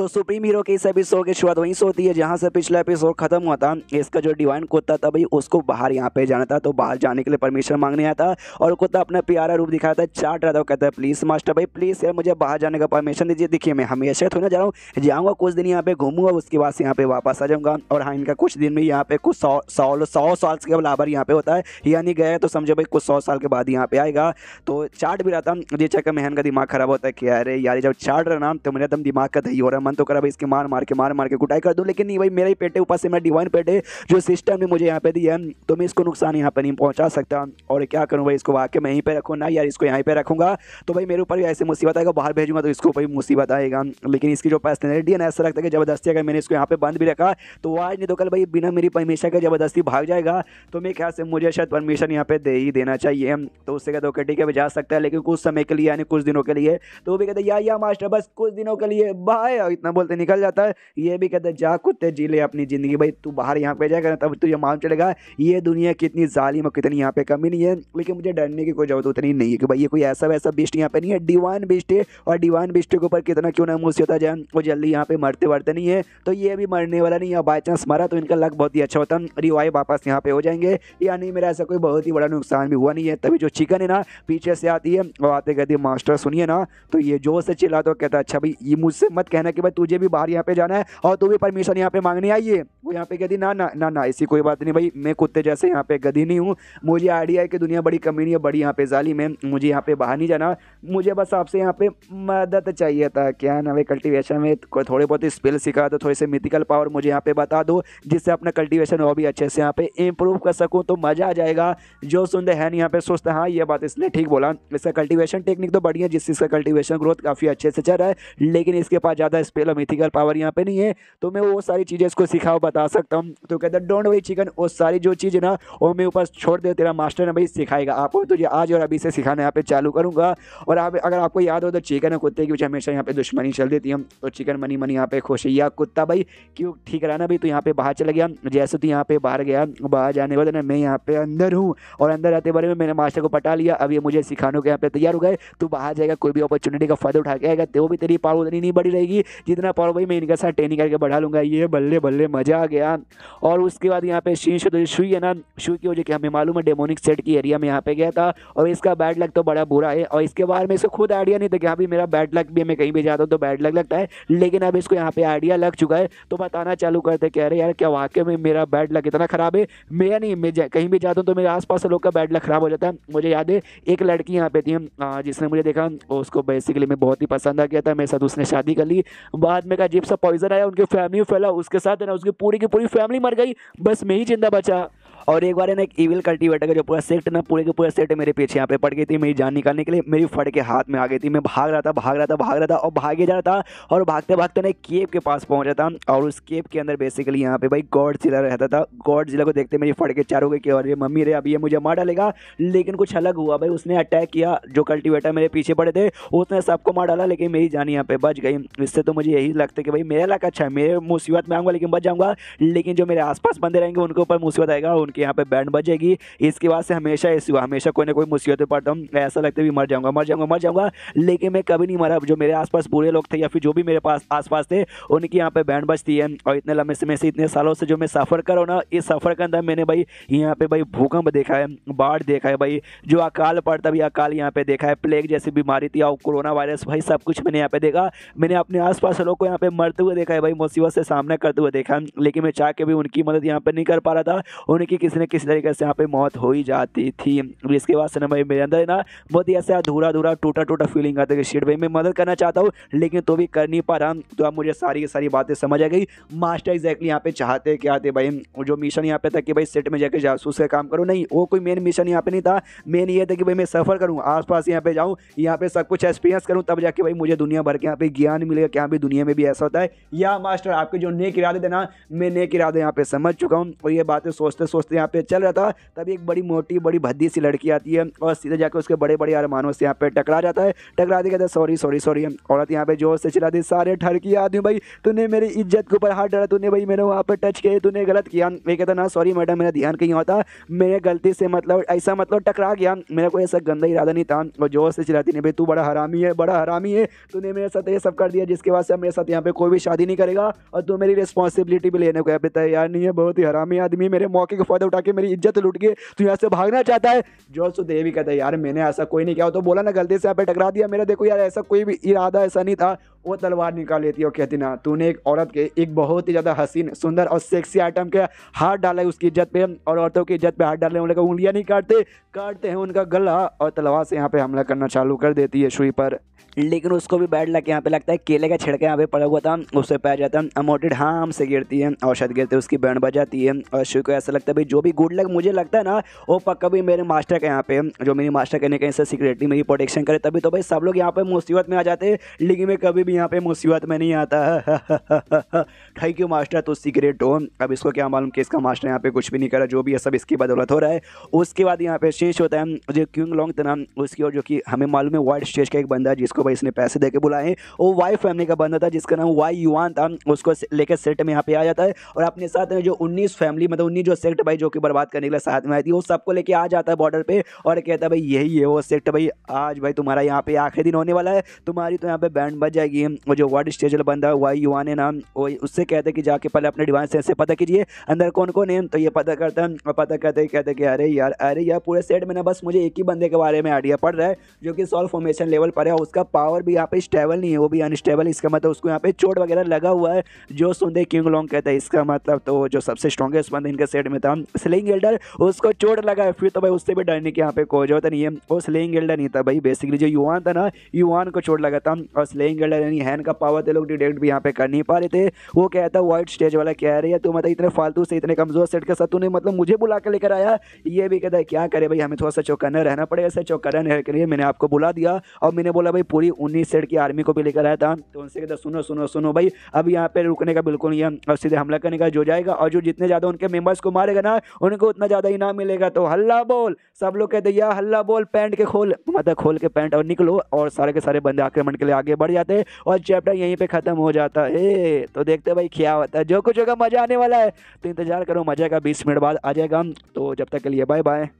तो supreme hero के इस एपिसोड की शुरुआत वहीं से होती है जहाँ से पिछला एपिसोड खत्म हुआ था इसका जो डिवाइन कुत्ता था भाई उसको बाहर यहाँ पे जाना था तो बाहर जाने के लिए परमिशन मांगने आया था और कुत्ता अपना प्यारा रूप दिखाया था चाट रहा था कहता है प्लीज़ मास्टर भाई प्लीज़ यार मुझे बाहर जाने का परमिशन दीजिए देखिए मैं हमेशा थोड़ा जा रहा हूँ जाऊँगा कुछ दिन यहाँ पे घूमूंगा उसके बाद से यहाँ पे वापस आ जाऊँगा और हाँ इनका कुछ दिन में यहाँ पे कुछ सौ सौ सौ साल के बराबर यहाँ पे होता है यानी गया तो समझो भाई कुछ सौ साल के बाद यहाँ पे आएगा तो चाट भी रहा था जी चक्कर मेहन का दिमाग खराब होता है कि अरे यार जब चाट रहा ना तो मेरा एकदम दिमाग का दही हो रहा मन तो करा भाई इसके मार मार के मार मार के कुटाई कर दूँ लेकिन नहीं भाई मेरा ही पेट है ऊपर से मेरा डिवाइन पेट है जो सिस्टम ने मुझे यहाँ पे दिया तो मैं इसको नुकसान यहाँ पर नहीं पहुँचा सकता और क्या करूँ भाई इसको वाकई मैं यहीं पर रखूँ ना यार इसको यहाँ पर रखूँगा तो भाई मेरे ऊपर भी ऐसे मुसीबत आएगा बाहर भेजूंगा तो इसको भाई मुसीबत आएगा लेकिन इसकी जो पर्सनैलिटी है ना ऐसा लगता है कि जबरदस्ती अगर मैंने इसको यहाँ पर बंद भी रखा तो आज नहीं तो कल भाई बिना मेरी परमिशन के जबरदस्ती भाग जाएगा तो मेरे ख्याल से मुझे शायद परमिशन यहाँ पर दे ही देना चाहिए तो उससे कहते ओके ठीक है जा सकता है लेकिन कुछ समय के लिए यानी कुछ दिनों के लिए तो वो भी कहते या या मास्टर बस कुछ दिनों के लिए बाय इतना बोलते निकल जाता है ये भी कहते जा कुत्ते जी ले अपनी ज़िंदगी भाई तू बाहर यहाँ पे जाएगा तब तुझे मालूम चलेगा ये दुनिया कितनी जालिम और कितनी यहाँ पे कमी नहीं है लेकिन मुझे डरने की कोई ज़रूरत उतनी नहीं है कि भाई ये कोई ऐसा वैसा बिस्ट यहाँ पे नहीं है डिवान बिस्ट है और डिवान बिस्ट के ऊपर कितना क्यों ना मुँह होता जाए वो जल्दी यहाँ पे मरते वरते नहीं है तो ये भी मरने वाला नहीं है बाई चांस मरा तो इनका लक बहुत ही अच्छा होता है रिवाइव वापस यहाँ पे हो जाएंगे या नहीं मेरा ऐसा कोई बहुत ही बड़ा नुकसान भी हुआ नहीं है तभी जो चिकन है ना पीछे से आती है और आते कहती है मास्टर सुनिए ना तो ये जोर से चिल्ला तो कहता अच्छा भाई ये मुझसे मत कहना कि भाई तुझे भी बाहर यहाँ पे जाना है और तू भी परमिशन यहाँ पे मांगने आइए वो यहाँ पे कहती ना ना ना ना ऐसी कोई बात नहीं भाई मैं कुत्ते जैसे यहाँ पे गधी नहीं हूँ मुझे आइडिया है कि दुनिया बड़ी कमीनी है बड़ी यहाँ पे जालिम है मुझे यहाँ पे बाहर नहीं जाना मुझे बस आपसे यहाँ पे मदद चाहिए था क्या ना भाई कल्टिवेशन में थोड़े बहुत स्पेल सिखा दो थोड़े से मिथिकल पावर मुझे यहाँ पे बता दो जिससे अपना कल्टिवेशन और भी अच्छे से यहाँ पे इम्प्रूव कर सकूँ तो मज़ा आ जाएगा जो सुन रहे हैं यहाँ पे सोचते हाँ ये बात इसने ठीक बोला इसका कल्टिवेशन टेक्निक तो बढ़िया जिससे इसका कल्टिवेशन ग्रोथ काफ़ी अच्छे से चल रहा है लेकिन इसके पास ज़्यादा स्पेल और मिथिकल पावर यहाँ पे नहीं है तो मैं वो सारी चीज़ें इसको सिखाओ बता सकता हूँ तो कहता डोंट वरी चिकन वो सारी जो चीज़ है ना वो मैं ऊपर छोड़ दे तेरा मास्टर ने भाई सिखाएगा आपको तो ये आज और अभी से सिखाना यहाँ पे चालू करूँगा और आप अगर आपको याद हो तो चिकन और कुत्ते की बीच हमेशा यहाँ पे दुश्मनी चल देती है तो चिकन मनी मनी यहाँ पे खुश है या कुत्ता भाई क्यों ठीक रहा ना भाई तो यहाँ पे बाहर चला गया जैसे तो यहाँ पे बाहर गया बाहर जाने वाले ना मैं यहाँ पे अंदर हूँ और अंदर आते बारे में मैंने मास्टर को पटा लिया अब ये मुझे सिखाने के यहाँ पे तैयार हो गए तो बाहर जाएगा कोई भी अपॉर्चुनिटी का फायदा उठा के आएगा तो भी तेरी पार उतनी नहीं बढ़ी रहेगी जितना पारो भाई मैं इनके साथ ट्रेनिंग करके बढ़ा लूँगा ये बल्ले बल्ले मज़ा आ गया और उसके बाद यहाँ पे शीश तो शुई है ना शुई की वजह क्या हमें मालूम है डेमोनिक सेट की एरिया में यहाँ पे गया था और इसका बैड लक तो बड़ा बुरा है और इसके बारे में इसको खुद आइडिया नहीं था कि यहाँ मेरा बैड लक भी मैं कहीं भी जाता हूँ तो बैड लक लगता है लेकिन अब इसको यहाँ पे आइडिया लग चुका है तो बताना चालू करते कह रहे यार क्या वाकई में मेरा बैड लक इतना ख़राब है मैं नहीं मैं कहीं भी जाता हूँ तो मेरे आसपास लोग का बैड लक ख़राब हो जाता है मुझे याद है एक लड़की यहाँ पे थी जिसने मुझे देखा उसको बेसिकली मैं बहुत ही पसंद आ गया था मेरे साथ उसने शादी कर ली बाद में का अजीब सा पॉइजन आया उनकी फैमिली फैला उसके साथ है ना उसकी पूरी की पूरी फैमिली मर गई बस मैं ही जिंदा बचा और एक बार ना एक ईविल कल्टीवेटर का जो पूरा सेट ना पूरे के पूरा सेट मेरे पीछे यहाँ पे पड़ गई थी मेरी जान निकालने के लिए मेरी फट के हाथ में आ गई थी मैं भाग रहा था भाग रहा था भाग रहा था और भागे जा रहा था और भागते भागते ना केप के पास पहुंचा था और उस केप के अंदर बेसिकली यहाँ पे भाई गॉड जिला रहता था गॉड जिला को देखते मेरी फट के चारों के और ये मम्मी रे अभी ये मुझे मार डालेगा लेकिन कुछ अलग हुआ भाई उसने अटैक किया जो कल्टीवेटर मेरे पीछे पड़े थे उसने सबको मार डाला लेकिन मेरी जान यहाँ पे बच गई इससे तो मुझे यही लगता है कि भाई मेरा इलाका अच्छा है मेरे मुसीबत में आऊँगा लेकिन बच जाऊँगा लेकिन जो मेरे आसपास बंदे रहेंगे उनके ऊपर मुसीबत आएगा उनके आपके यहाँ पे बैंड बजेगी इसके बाद से हमेशा ऐसी हुआ हमेशा कोई ना कोई मुसीबत पड़ता हूँ ऐसा लगता है मर जाऊंगा मर जाऊंगा मर जाऊंगा लेकिन मैं कभी नहीं मरा जो मेरे आसपास बुरे लोग थे या फिर जो भी मेरे पास आसपास थे उनकी यहाँ पे बैंड बजती है और इतने लंबे समय से इतने सालों से जो मैं सफ़र करो ना इस सफ़र के अंदर मैंने भाई यहाँ पे भाई भूकंप देखा है बाढ़ देखा है भाई जो अकाल पड़ता भी अकाल यहाँ पे देखा है प्लेग जैसी बीमारी थी और कोरोना वायरस भाई सब कुछ मैंने यहाँ पे देखा मैंने अपने आसपास के लोग को यहाँ पे मरते हुए देखा है भाई मुसीबत से सामना करते हुए देखा लेकिन मैं चाह के भी उनकी मदद यहाँ पे नहीं कर पा रहा था उनकी किसी न किसी तरीके से यहाँ पे मौत हो ही जाती थी इसके बाद सिनेमा मेरे अंदर ना बहुत ही ऐसा अधूरा अधूरा टूटा टूटा फीलिंग आता है कि शेट भाई मैं मदद करना चाहता हूँ लेकिन तो भी कर नहीं पा रहा तो आप मुझे सारी की सारी बातें समझ आ गई मास्टर एग्जैक्टली यहाँ पे चाहते क्या थे भाई जो मिशन यहाँ पे था कि भाई सेट में जाकर जासूस का काम करूँ नहीं वो कोई मेन मिशन यहाँ पे नहीं था मेन ये था कि भाई मैं सफ़र करूँ पास यहाँ पे जाऊँ यहाँ पे सब कुछ एक्सपीरियंस करूँ तब जाके भाई मुझे दुनिया भर के यहाँ पे ज्ञान मिलेगा क्या यहाँ दुनिया में भी ऐसा होता है या मास्टर आपके जो नेक इरादे थे ना मैं नेक इरादे यहाँ पे समझ चुका हूँ और ये बातें सोचते सोचते दोस्त यहाँ पे चल रहा था तभी एक बड़ी मोटी बड़ी भद्दी सी लड़की आती है और सीधे जाकर उसके बड़े बड़े अरमानों से यहाँ पे टकरा जाता है टकरा के कहते सॉरी सॉरी सॉरी औरत यहाँ पे जोर से चला दी सारे ठरकी आदमी भाई तूने मेरी इज्जत के ऊपर हाथ डाला तूने भाई मैंने वहाँ पर टच किया तूने गलत किया मैं कहता ना सॉरी मैडम मेरा ध्यान कहीं होता मेरे गलती से मतलब ऐसा मतलब टकरा गया मेरा कोई ऐसा गंदा इरादा नहीं था और जोर से चलाती नहीं भाई तू बड़ा हरामी है बड़ा हरामी है तूने मेरे साथ ये सब कर दिया जिसके बाद से मेरे साथ यहाँ पे कोई भी शादी नहीं करेगा और तू मेरी रिस्पॉन्सिबिलिटी भी लेने को तैयार नहीं है बहुत ही हरामी आदमी मेरे मौके को फायदा उठा के मेरी इज्जत लुट गई तू यहाँ से भागना चाहता है जो सो देवी कहता है यार मैंने ऐसा कोई नहीं किया तो बोला ना गलती से यहाँ पे टकरा दिया मेरा देखो यार ऐसा कोई भी इरादा ऐसा नहीं था वो तलवार निकाल लेती है और कहती ना तूने एक औरत के एक बहुत ही ज़्यादा हसीन सुंदर और सेक्सी आइटम के हाथ डाला है उसकी इज्जत पे और औरतों की इज्जत पे हाथ डालने वाले का उंगलियाँ नहीं काटते काटते हैं उनका गला और तलवार से यहाँ पे हमला करना चालू कर देती है शुई पर लेकिन उसको भी बैड लग यहाँ पे लगता है केले का छिड़का यहाँ पे पड़ा हुआ था उससे पैर जाता है अमोटेड हाम से गिरती है औषध गिरते उसकी बैंड बजाती है और शिव को ऐसा लगता है भाई जो भी गुड लक मुझे लगता है ना वो पक्का भी मेरे मास्टर का यहाँ पे जो मेरी मास्टर कहने कहीं से सिक्योरिटी मेरी प्रोटेक्शन करे तभी तो भाई सब लोग यहाँ पे मुसीबत में आ जाते हैं लेकिन मैं कभी भी यहाँ पे मुसीबत में नहीं आता है थैंक यू मास्टर तो सीक्रेट हो अब इसको क्या मालूम कि इसका मास्टर यहाँ पे कुछ भी नहीं कर रहा जो भी है सब इसकी बदौलत हो रहा है उसके बाद यहाँ पे शेष होता है जो क्यूंग लॉन्ग तना उसकी और जो कि हमें मालूम है वाइट स्टेज का एक बंदा है जिसको भाई इसने पैसे दे के बुलाए वो वाई फैमिली का बंदा था जिसका नाम वाई युवान था उसको लेकर सेट में यहाँ पे आ जाता है और अपने साथ जो उन्नीस फैमिली मतलब उन्नीस जो सेक्ट भाई जो कि बर्बाद करने के लिए साथ में आई थी वो सबको लेके आ जाता है बॉर्डर पर और कहता है भाई यही है वो सेक्ट भाई आज भाई तुम्हारा यहाँ पे आखिरी दिन होने वाला है तुम्हारी तो यहाँ पे बैंड बज जाएगी की वो जो वर्ड स्टेजल बंदा है वाई युवा ने नाम वो उससे कहते कि जाके पहले अपने डिवाइन सेट से पता कीजिए अंदर कौन कौन है तो ये पता करता है और पता करते कहते कि अरे यार अरे यार पूरे सेट में ना बस मुझे एक ही बंदे के बारे में आइडिया पड़ रहा है जो कि सॉल्व फॉर्मेशन लेवल पर है उसका पावर भी यहाँ पे स्टेबल नहीं है वो भी अनस्टेबल इसका मतलब उसको यहाँ पे चोट वगैरह लगा हुआ है जो सुनते किंग लॉन्ग कहते हैं इसका मतलब तो जो सबसे स्ट्रॉगेस्ट बंदा इनके सेट में था स्लिंग एल्डर उसको चोट लगा है फिर तो भाई उससे भी डरने की यहाँ पे कोई जरूरत नहीं है वो स्लिंग एल्डर नहीं था भाई बेसिकली जो युवान था ना युवान को चोट लगा था और स्लिंग एल्डर यानी हैंड का पावर थे तो लोग डिटेक्ट भी यहाँ पे कर नहीं पा रहे थे वो कहता वाइट स्टेज वाला कह रही है तो मतलब इतने फालतू से इतने कमजोर सेट के साथ तूने मतलब मुझे बुला कर लेकर आया ये भी कहता है क्या करे भाई हमें थोड़ा सा चौकन्ना रहना पड़ेगा ऐसे चौकन्ना रहने के लिए मैंने आपको बुला दिया और मैंने बोला भाई पूरी उन्नीस सेट की आर्मी को भी लेकर आया था तो उनसे कहता सुनो सुनो सुनो भाई अब यहाँ पे रुकने का बिल्कुल नहीं है और सीधे हमला करने का जो जाएगा और जो जितने ज़्यादा उनके मेम्बर्स को मारेगा ना उनको उतना ज़्यादा इनाम मिलेगा तो हल्ला बोल सब लोग कहते या हल्ला बोल पैंट के खोल मतलब खोल के पैंट और निकलो और सारे के सारे बंदे आक्रमण के लिए आगे बढ़ जाते और चैप्टर यहीं पर ख़त्म हो जाता है तो देखते भाई क्या होता है जो कुछ होगा मज़ा आने वाला है तो इंतज़ार करो मजा का बीस मिनट बाद आ जाएगा तो जब तक के लिए बाय बाय